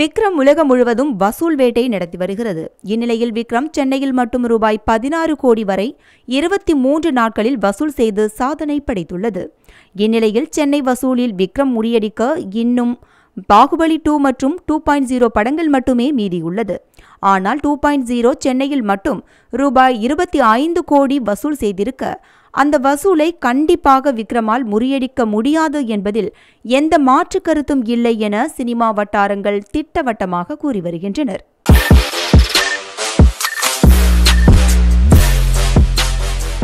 விக்ரம் உலகம் முழுவதும் வசூல் வேட்டை நடத்தி வருகிறது இந்நிலையில் விக்ரம் சென்னையில் மட்டும் ரூபாய் பதினாறு கோடி வரை இருபத்தி மூன்று நாட்களில் வசூல் செய்து சாதனை படைத்துள்ளது இந்நிலையில் சென்னை வசூலில் விக்ரம் முறியடிக்க இன்னும் பாகுபலி டூ மற்றும் டூ பாயிண்ட் ஜீரோ படங்கள் மட்டுமே மீதியுள்ளது ஆனால் டூ பாயிண்ட் ஜீரோ சென்னையில் மட்டும் ரூபாய் இருபத்தி ஐந்து கோடி வசூல் செய்திருக்க அந்த வசூலை கண்டிப்பாக விக்ரமால் முறியடிக்க முடியாது என்பதில் எந்த மாற்று கருத்தும் இல்லை என சினிமா வட்டாரங்கள் திட்டவட்டமாக கூறி வருகின்றனர்